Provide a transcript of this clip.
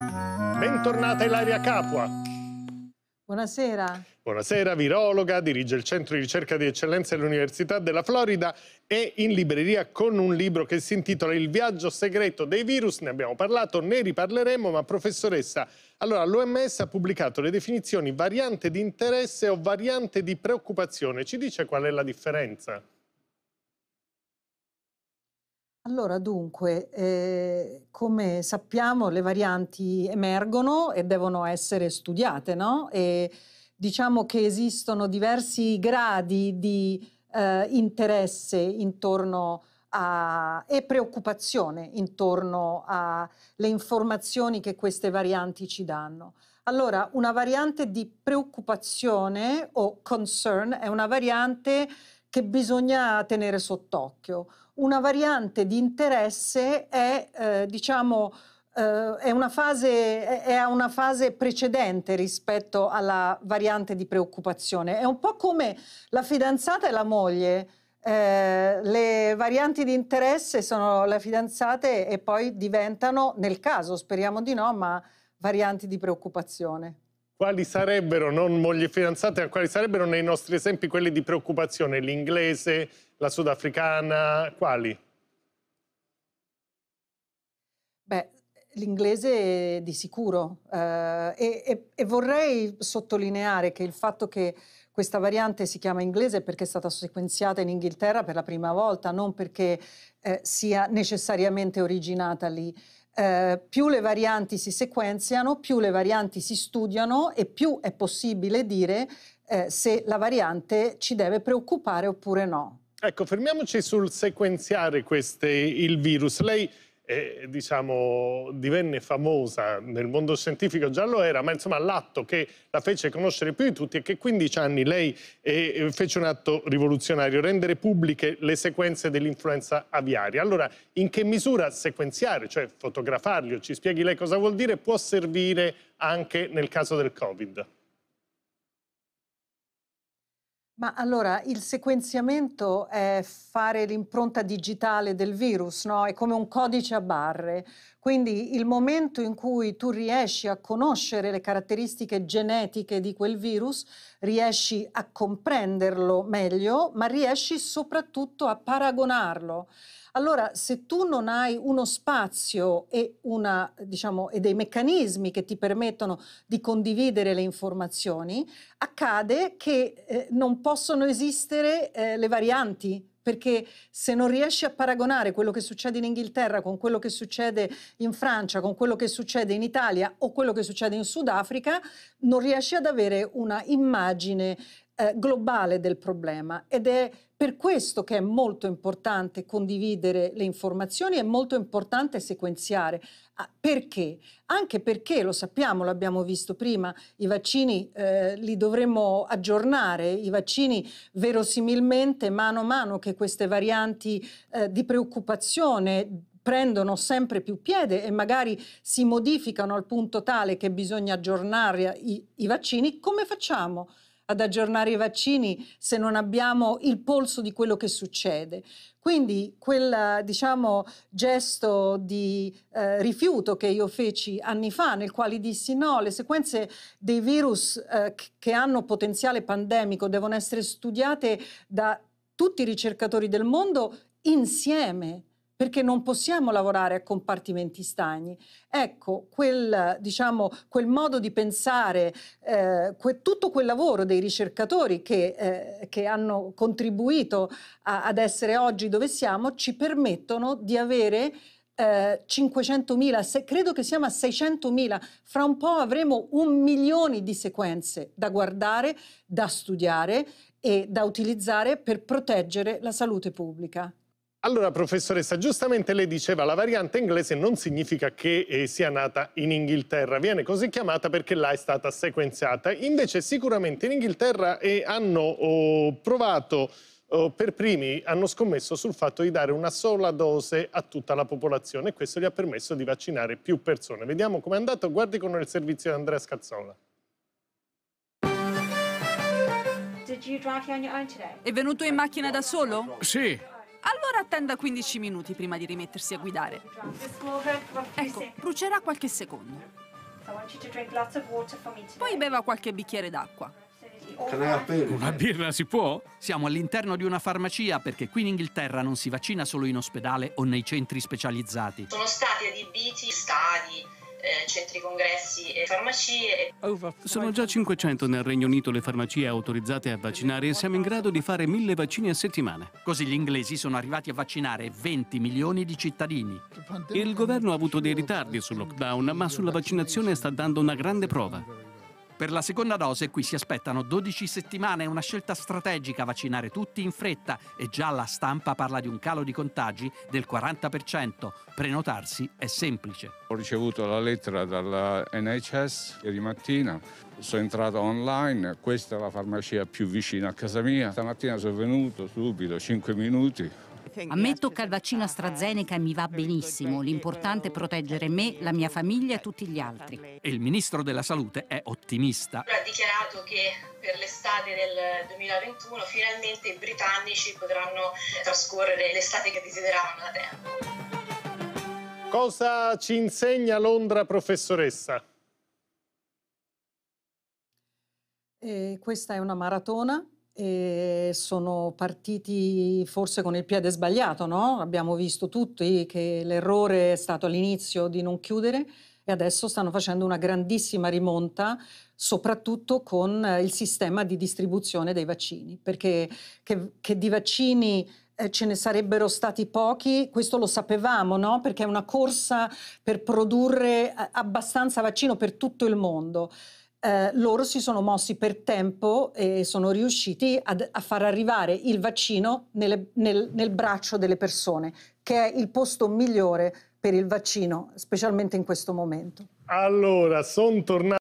Bentornata Ilaria Capua. Buonasera. Buonasera, virologa, dirige il centro di ricerca di eccellenza dell'Università della Florida e in libreria con un libro che si intitola Il viaggio segreto dei virus, ne abbiamo parlato, ne riparleremo, ma professoressa, allora l'OMS ha pubblicato le definizioni variante di interesse o variante di preoccupazione, ci dice qual è la differenza? Allora, dunque, eh, come sappiamo le varianti emergono e devono essere studiate, no? E diciamo che esistono diversi gradi di eh, interesse intorno a, e preoccupazione intorno alle informazioni che queste varianti ci danno. Allora, una variante di preoccupazione o concern è una variante che bisogna tenere sott'occhio una variante di interesse è, eh, diciamo, eh, è, una fase, è a una fase precedente rispetto alla variante di preoccupazione. È un po' come la fidanzata e la moglie. Eh, le varianti di interesse sono le fidanzate e poi diventano, nel caso speriamo di no, ma varianti di preoccupazione quali sarebbero, non mogli fidanzate, quali sarebbero nei nostri esempi quelli di preoccupazione? L'inglese, la sudafricana, quali? Beh, l'inglese di sicuro eh, e, e, e, vorrei sottolineare che il fatto che questa variante si chiama inglese perché è stata sequenziata in Inghilterra per la prima volta, non perché eh, sia necessariamente originata lì eh, più le varianti si sequenziano, più le varianti si studiano e più è possibile dire eh, se la variante ci deve preoccupare oppure no. Ecco, fermiamoci sul sequenziare queste, il virus. Lei eh, diciamo, divenne famosa nel mondo scientifico, già lo era, ma insomma l'atto che la fece conoscere più di tutti è che 15 anni lei eh, eh, fece un atto rivoluzionario, rendere pubbliche le sequenze dell'influenza aviaria. Allora, in che misura sequenziare, cioè fotografarli o ci spieghi lei cosa vuol dire, può servire anche nel caso del Covid? Ma allora il sequenziamento è fare l'impronta digitale del virus, no? È come un codice a barre. Quindi il momento in cui tu riesci a conoscere le caratteristiche genetiche di quel virus, riesci a comprenderlo meglio, ma riesci soprattutto a paragonarlo allora, se tu non hai uno spazio e, una, diciamo, e, dei meccanismi che ti permettono di condividere le informazioni, accade che eh, non possono esistere eh, le varianti perché se non riesci a paragonare quello che succede in Inghilterra con quello che succede in Francia, con quello che succede in Italia o quello che succede in Sudafrica, non riesci ad avere una immagine eh, globale del problema ed è per questo che è molto importante condividere le informazioni, è molto importante sequenziare. Ah, perché? Anche perché, lo sappiamo, l'abbiamo visto prima, i vaccini eh, li dovremmo aggiornare, i vaccini verosimilmente mano a mano che queste varianti eh, di preoccupazione prendono sempre più piede e magari si modificano al punto tale che bisogna aggiornare i, i vaccini, come facciamo? ad aggiornare i vaccini se non abbiamo il polso di quello che succede. Quindi quel diciamo, gesto di eh, rifiuto che io feci anni fa, nel quale dissi no, le sequenze dei virus eh, che hanno potenziale pandemico devono essere studiate da tutti i ricercatori del mondo insieme perché non possiamo lavorare a compartimenti stagni. Ecco, quel, diciamo, quel modo di pensare, eh, que, tutto quel lavoro dei ricercatori che, eh, che hanno contribuito a, ad essere oggi dove siamo, ci permettono di avere 500.000, eh, se, credo che siamo a 600.000, fra un po' avremo un milione di sequenze da guardare, da studiare e da utilizzare per proteggere la salute pubblica. Allora, professoressa, giustamente lei diceva la variante inglese non significa che eh, sia nata in Inghilterra, viene così chiamata perché là è stata sequenziata. Invece sicuramente in Inghilterra eh, hanno oh, provato oh, per primi, hanno scommesso sul fatto di dare una sola dose a tutta la popolazione e questo gli ha permesso di vaccinare più persone. Vediamo com'è andato, guardi con il servizio di Andrea Scazzola. È venuto in macchina da solo? Sì. Allora attenda 15 minuti prima di rimettersi a guidare. Ecco, brucerà qualche secondo. Poi beva qualche bicchiere d'acqua. Una birra si può? Siamo all'interno di una farmacia perché qui in Inghilterra non si vaccina solo in ospedale o nei centri specializzati. Sono stati adibiti stadi eh, centri congressi e farmacie. Sono già 500 nel Regno Unito le farmacie autorizzate a vaccinare e siamo in grado di fare mille vaccini a settimana. Così gli inglesi sono arrivati a vaccinare 20 milioni di cittadini. Il governo ha avuto dei ritardi sul lockdown, ma sulla vaccinazione sta dando una grande prova. Per la seconda dose qui si aspettano 12 settimane, è una scelta strategica vaccinare tutti in fretta e già la stampa parla di un calo di contagi del 40%. Prenotarsi è semplice. Ho ricevuto la lettera dalla NHS ieri mattina, sono entrato online, questa è la farmacia più vicina a casa mia. Stamattina sono venuto subito, 5 minuti, Ammetto che il vaccino AstraZeneca mi va benissimo, l'importante è proteggere me, la mia famiglia e tutti gli altri. E il ministro della salute è ottimista. Ha dichiarato che per l'estate del 2021 finalmente i britannici potranno trascorrere l'estate che desideravano da tempo. Cosa ci insegna Londra, professoressa? Eh, questa è una maratona e sono partiti forse con il piede sbagliato, no? Abbiamo visto tutti che l'errore è stato all'inizio di non chiudere e adesso stanno facendo una grandissima rimonta, soprattutto con eh, il sistema di distribuzione dei vaccini, perché che, che di vaccini eh, ce ne sarebbero stati pochi, questo lo sapevamo, no? perché è una corsa per produrre eh, abbastanza vaccino per tutto il mondo. Eh, loro si sono mossi per tempo e sono riusciti ad, a far arrivare il vaccino nelle, nel, nel braccio delle persone, che è il posto migliore per il vaccino, specialmente in questo momento. Allora, sono tornato.